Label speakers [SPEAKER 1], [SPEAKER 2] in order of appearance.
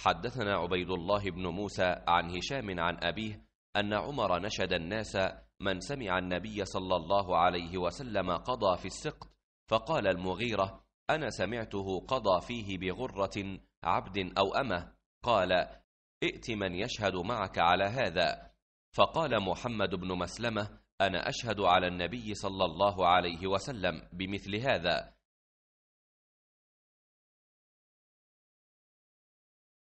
[SPEAKER 1] حدثنا عبيد الله بن
[SPEAKER 2] موسى عن هشام عن أبيه أن عمر نشد الناس من سمع النبي صلى الله عليه وسلم قضى في السقط فقال المغيرة أنا سمعته قضى فيه بغرة عبد أو أمه قال ائت من يشهد معك على هذا فقال محمد بن مسلمة أنا أشهد
[SPEAKER 1] على النبي صلى الله عليه وسلم بمثل هذا